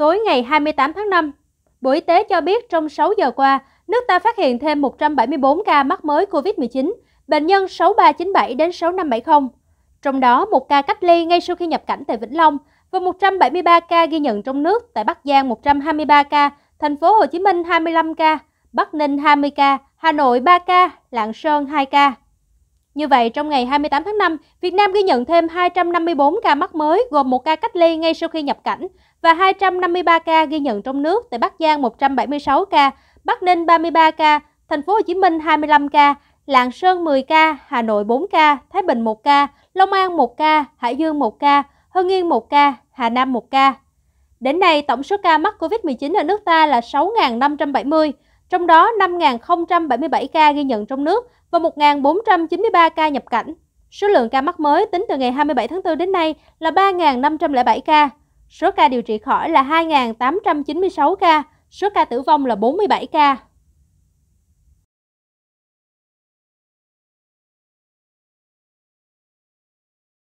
Tối ngày 28 tháng 5, Bộ Y tế cho biết trong 6 giờ qua, nước ta phát hiện thêm 174 ca mắc mới COVID-19, bệnh nhân 6397 đến 6570. Trong đó, một ca cách ly ngay sau khi nhập cảnh tại Vĩnh Long và 173 ca ghi nhận trong nước tại Bắc Giang 123 ca, thành phố Hồ Chí Minh 25 ca, Bắc Ninh 20 ca, Hà Nội 3 ca, Lạng Sơn 2 ca. Như vậy, trong ngày 28 tháng 5, Việt Nam ghi nhận thêm 254 ca mắc mới, gồm một ca cách ly ngay sau khi nhập cảnh và 253 ca ghi nhận trong nước tại Bắc Giang 176 ca, Bắc Ninh 33 ca, Thành phố Hồ Chí Minh 25 ca, Lạng Sơn 10 ca, Hà Nội 4 ca, Thái Bình 1 ca, Long An 1 ca, Hải Dương 1 ca, Hưng Yên 1 ca, Hà Nam 1 ca. Đến nay, tổng số ca mắc COVID-19 ở nước ta là 6.570, trong đó 5.077 ca ghi nhận trong nước và 1.493 ca nhập cảnh. Số lượng ca mắc mới tính từ ngày 27 tháng 4 đến nay là 3.507 ca. Số ca điều trị khỏi là 2.896 ca, số ca tử vong là 47 ca.